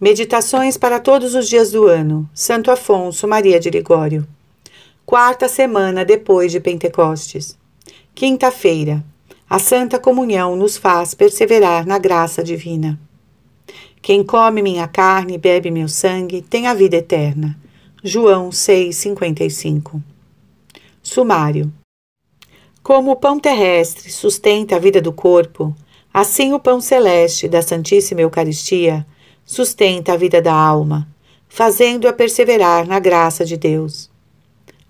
Meditações para todos os dias do ano. Santo Afonso Maria de Ligório. Quarta semana depois de Pentecostes. Quinta-feira. A Santa Comunhão nos faz perseverar na graça divina. Quem come minha carne e bebe meu sangue tem a vida eterna. João 6:55. Sumário. Como o pão terrestre sustenta a vida do corpo, assim o pão celeste da Santíssima Eucaristia sustenta a vida da alma, fazendo-a perseverar na graça de Deus.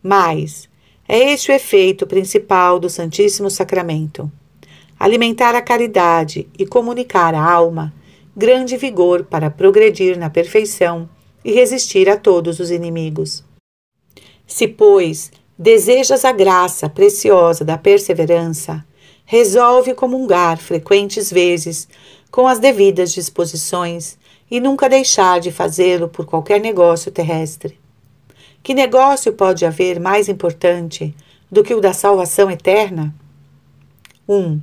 Mas é este o efeito principal do Santíssimo Sacramento: alimentar a caridade e comunicar à alma grande vigor para progredir na perfeição e resistir a todos os inimigos. Se, pois, desejas a graça preciosa da perseverança, resolve comungar frequentes vezes, com as devidas disposições, e nunca deixar de fazê-lo por qualquer negócio terrestre. Que negócio pode haver mais importante do que o da salvação eterna? 1. Um,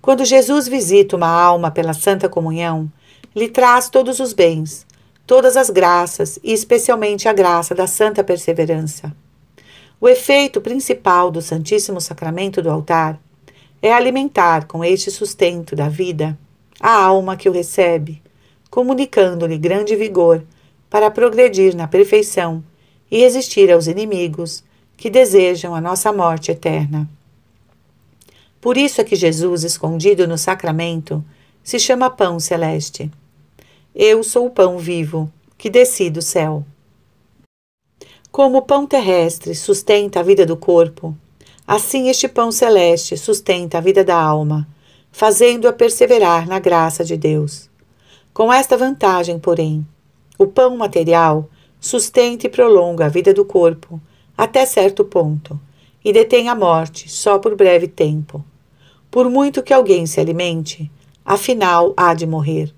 quando Jesus visita uma alma pela Santa Comunhão, lhe traz todos os bens, todas as graças e especialmente a graça da santa perseverança. O efeito principal do Santíssimo Sacramento do altar é alimentar com este sustento da vida a alma que o recebe, comunicando-lhe grande vigor para progredir na perfeição e resistir aos inimigos que desejam a nossa morte eterna. Por isso é que Jesus, escondido no sacramento, se chama Pão Celeste. Eu sou o pão vivo que desci do céu. Como o pão terrestre sustenta a vida do corpo, assim este pão celeste sustenta a vida da alma, fazendo-a perseverar na graça de Deus. Com esta vantagem, porém, o pão material sustenta e prolonga a vida do corpo até certo ponto e detém a morte só por breve tempo. Por muito que alguém se alimente, afinal há de morrer.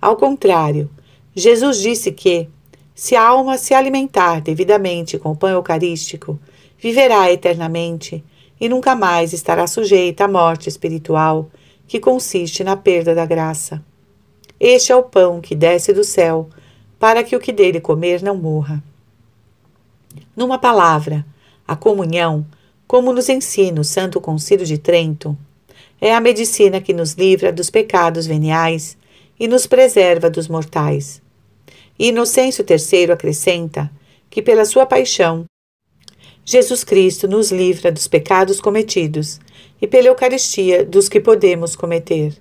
Ao contrário, Jesus disse que, se a alma se alimentar devidamente com o pão eucarístico, viverá eternamente e nunca mais estará sujeita à morte espiritual, que consiste na perda da graça. Este é o pão que desce do céu, para que o que dele comer não morra. Numa palavra, a comunhão, como nos ensina o Santo Concílio de Trento, é a medicina que nos livra dos pecados veniais e nos preserva dos mortais. Inocêncio III acrescenta que, pela sua paixão, Jesus Cristo nos livra dos pecados cometidos e, pela Eucaristia, dos que podemos cometer.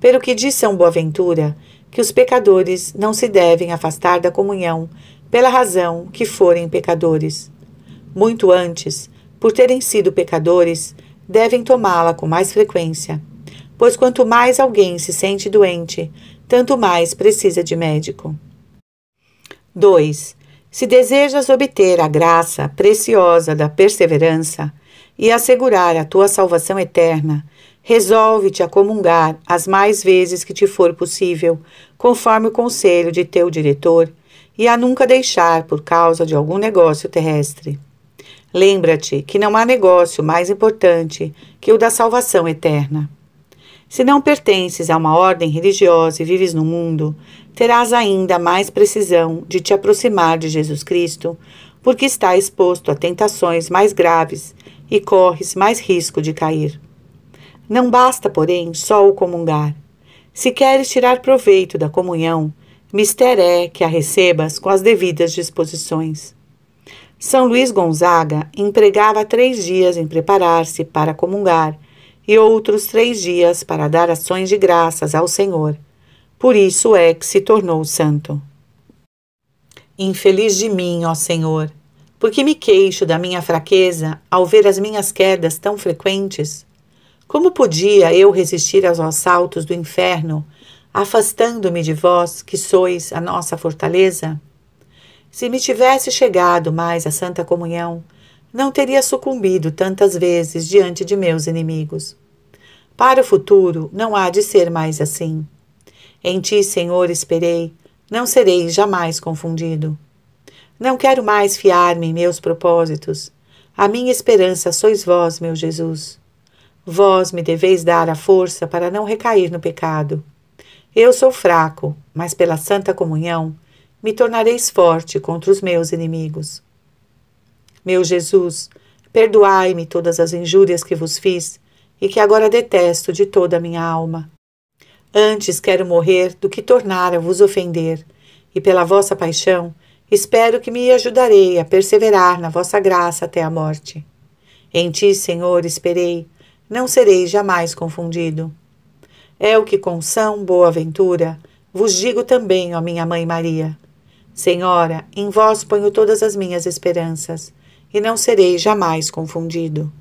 Pelo que diz São Boaventura, que os pecadores não se devem afastar da comunhão pela razão que forem pecadores. Muito antes, por terem sido pecadores, devem tomá-la com mais frequência, pois quanto mais alguém se sente doente, tanto mais precisa de médico. 2. Se desejas obter a graça preciosa da perseverança e assegurar a tua salvação eterna, Resolve-te a comungar as mais vezes que te for possível, conforme o conselho de teu diretor, e a nunca deixar por causa de algum negócio terrestre. Lembra-te que não há negócio mais importante que o da salvação eterna. Se não pertences a uma ordem religiosa e vives no mundo, terás ainda mais precisão de te aproximar de Jesus Cristo, porque está exposto a tentações mais graves e corres mais risco de cair. Não basta, porém, só o comungar. Se queres tirar proveito da comunhão, mister é que a recebas com as devidas disposições. São Luís Gonzaga empregava três dias em preparar-se para comungar e outros três dias para dar ações de graças ao Senhor. Por isso é que se tornou santo. Infeliz de mim, ó Senhor, porque me queixo da minha fraqueza ao ver as minhas quedas tão frequentes. Como podia eu resistir aos assaltos do inferno, afastando-me de vós, que sois a nossa fortaleza? Se me tivesse chegado mais à Santa Comunhão, não teria sucumbido tantas vezes diante de meus inimigos. Para o futuro não há de ser mais assim. Em ti, Senhor, esperei, não serei jamais confundido. Não quero mais fiar-me em meus propósitos. A minha esperança sois vós, meu Jesus. Vós me deveis dar a força para não recair no pecado. Eu sou fraco, mas pela santa comunhão me tornareis forte contra os meus inimigos. Meu Jesus, perdoai-me todas as injúrias que vos fiz e que agora detesto de toda a minha alma. Antes quero morrer do que tornar a vos ofender, e pela vossa paixão espero que me ajudarei a perseverar na vossa graça até a morte. Em ti, Senhor, esperei não serei jamais confundido. É o que com São Boaventura vos digo também, ó minha mãe Maria. Senhora, em vós ponho todas as minhas esperanças, e não serei jamais confundido.